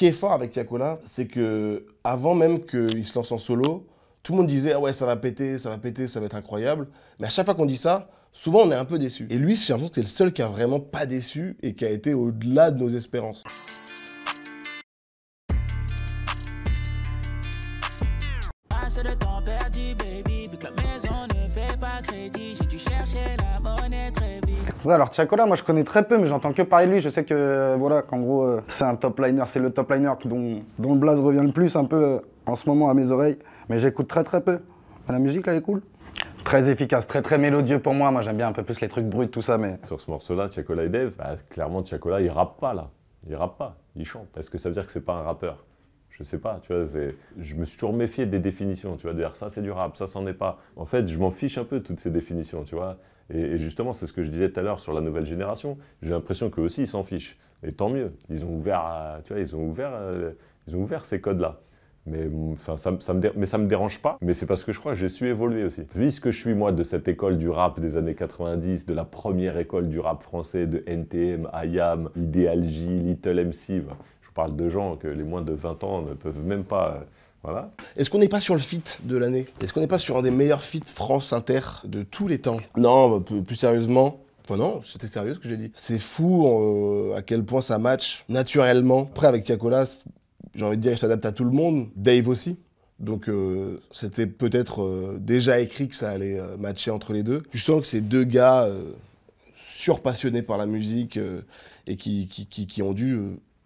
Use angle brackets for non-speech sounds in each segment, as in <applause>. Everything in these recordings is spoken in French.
qui est fort avec Tiakola, c'est que avant même qu'il se lance en solo, tout le monde disait ah ouais ça va péter, ça va péter, ça va être incroyable. Mais à chaque fois qu'on dit ça, souvent on est un peu déçu. Et lui, j'ai l'impression que c'est le seul qui a vraiment pas déçu et qui a été au-delà de nos espérances. Ouais, alors Tiakola, moi je connais très peu, mais j'entends que parler de lui. Je sais que, euh, voilà, qu'en gros, euh, c'est un top liner, c'est le top liner dont, le blaze revient le plus un peu euh, en ce moment à mes oreilles. Mais j'écoute très très peu. La musique, là, elle est cool. Très efficace, très très mélodieux pour moi. Moi j'aime bien un peu plus les trucs bruts, tout ça, mais. Sur ce morceau-là, Tiakola et Dev, bah, clairement, Tiakola, il rappe pas là. Il rappe pas, il chante. Est-ce que ça veut dire que c'est pas un rappeur je sais pas, tu vois, je me suis toujours méfié des définitions, tu vois, de dire ça c'est du rap, ça c'en est pas. En fait, je m'en fiche un peu toutes ces définitions, tu vois. Et, justement, c'est ce que je disais tout à l'heure sur la nouvelle génération. J'ai l'impression qu'eux aussi, ils s'en fichent. Et tant mieux. Ils ont ouvert, euh, tu vois, ils ont ouvert, euh, ils ont ouvert ces codes-là. Mais mm, ça, ne me dérange pas. Mais c'est parce que je crois que j'ai su évoluer aussi. Puisque je suis moi de cette école du rap des années 90, de la première école du rap français, de NTM, IAM, Ideal J, Little MC, je parle de gens que les moins de 20 ans ne peuvent même pas. Euh, voilà. Est-ce qu'on n'est pas sur le fit de l'année Est-ce qu'on n'est pas sur un des meilleurs fits France-Inter de tous les temps Non, bah, plus, sérieusement, Enfin non, c'était sérieux ce que j'ai dit. C'est fou euh, à quel point ça match naturellement. Après, avec Tiakola, j'ai envie de dire, il s'adapte à tout le monde. Dave aussi. Donc euh, c'était peut-être déjà écrit que ça allait matcher entre les deux. Je sens que ces deux gars surpassionnés par la musique et qui, ont dû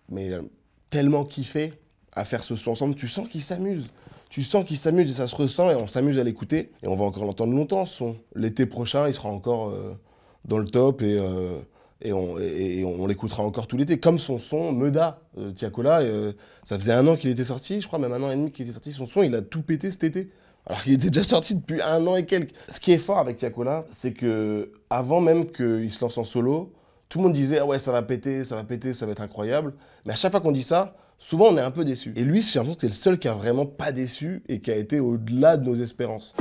mais euh, tellement kiffé à faire ce son ensemble. Tu sens qu'il s'amuse. Tu sens qu'il s'amuse et ça se ressent et on s'amuse à l'écouter. Et on va encore l'entendre longtemps ce son. L'été prochain, il sera encore euh, dans le top euh, et, on, l'écoutera encore tout l'été. Comme son son Meda, euh, Tiakola, ça faisait un an qu'il était sorti, je crois même un an et demi qu'il était sorti. Son son, il a tout pété cet été. Alors qu'il était déjà sorti depuis un an et quelques. Ce qui est fort avec Tiakola, c'est que avant même qu'il se lance en solo, tout le monde disait, ah ouais, ça va péter, ça va péter, ça va être incroyable. Mais à chaque fois qu'on dit ça, souvent on est un peu déçu. Et lui, c'est l'impression que c'est le seul qui a vraiment pas déçu et qui a été au-delà de nos espérances.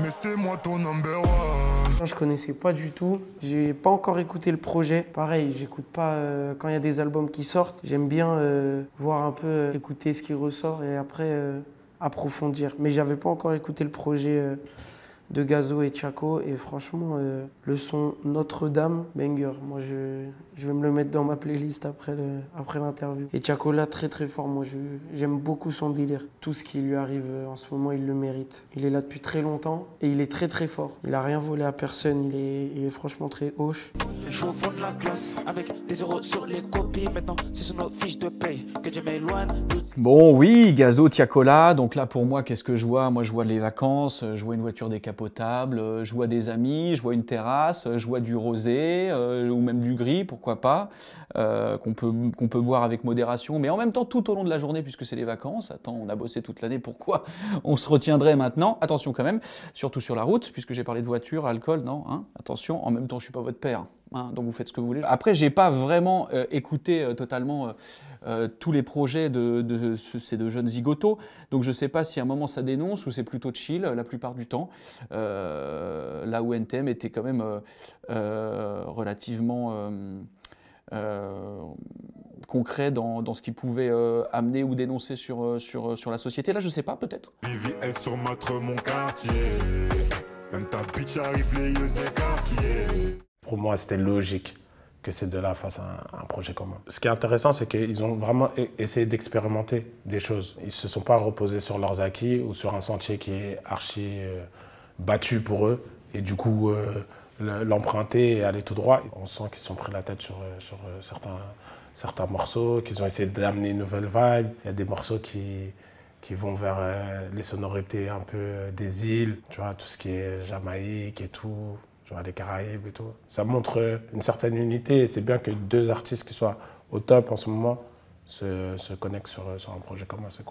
Mais c'est moi ton number one. Je connaissais pas du tout, j'ai pas encore écouté le projet. Pareil, j'écoute pas euh, quand il y a des albums qui sortent. J'aime bien euh, voir un peu, euh, écouter ce qui ressort et après approfondir. Mais j'avais pas encore écouté le projet de Gazo et Chaco. Et franchement, euh, le son Notre-Dame, banger. Moi, je, je, vais me le mettre dans ma playlist après l'interview. Après et Chaco, là, très très fort. Moi, j'aime beaucoup son délire. Tout ce qui lui arrive euh, en ce moment, il le mérite. Il est là depuis très longtemps et il est très très fort. Il a rien volé à personne. Il est, franchement très hoche. avec des sur les copies. Maintenant, de Bon, oui, Gazo, Là, Donc là, pour moi, qu'est-ce que je vois Moi, je vois les vacances, je vois une voiture décapotée table, euh, je vois des amis, je vois une terrasse, euh, je vois du rosé euh, ou même du gris, pourquoi pas, qu'on peut, peut boire avec modération, mais en même temps tout au long de la journée puisque c'est les vacances. Attends, on a bossé toute l'année, pourquoi <laughs> on se retiendrait maintenant Attention quand même, surtout sur la route, puisque j'ai parlé de voiture, alcool, non, hein attention, en même temps je ne suis pas votre père. Hein, donc vous faites ce que vous voulez. Après, j'ai pas vraiment euh, écouté euh, totalement euh, tous les projets de, ces deux jeunes zigotos, donc je sais pas si à un moment ça dénonce ou c'est plutôt chill la plupart du temps. là où NTM était quand même relativement concret dans, ce qu'il pouvait amener ou dénoncer sur, sur, la société. Là, je sais pas, peut-être. sur mon quartier. Même ta pour moi, c'était logique que ces deux-là fassent un, un, projet commun. Ce qui est intéressant, c'est qu'ils ont vraiment essayé d'expérimenter des choses. Ils ne se sont pas reposés sur leurs acquis ou sur un sentier qui est archi euh, battu pour eux et du coup euh, l'emprunter et aller tout droit. On sent qu'ils ont sont pris la tête sur, euh, certains, certains morceaux, qu'ils ont essayé d'amener une nouvelle vibe. Il y a des morceaux qui, qui vont vers les sonorités un peu des îles, tu vois, tout ce qui est Jamaïque et tout genre des Caraïbes et tout. Ça montre euh, une certaine unité et c'est bien que deux artistes qui soient au top en ce moment se, connectent sur, un projet comme ça, c'est cool.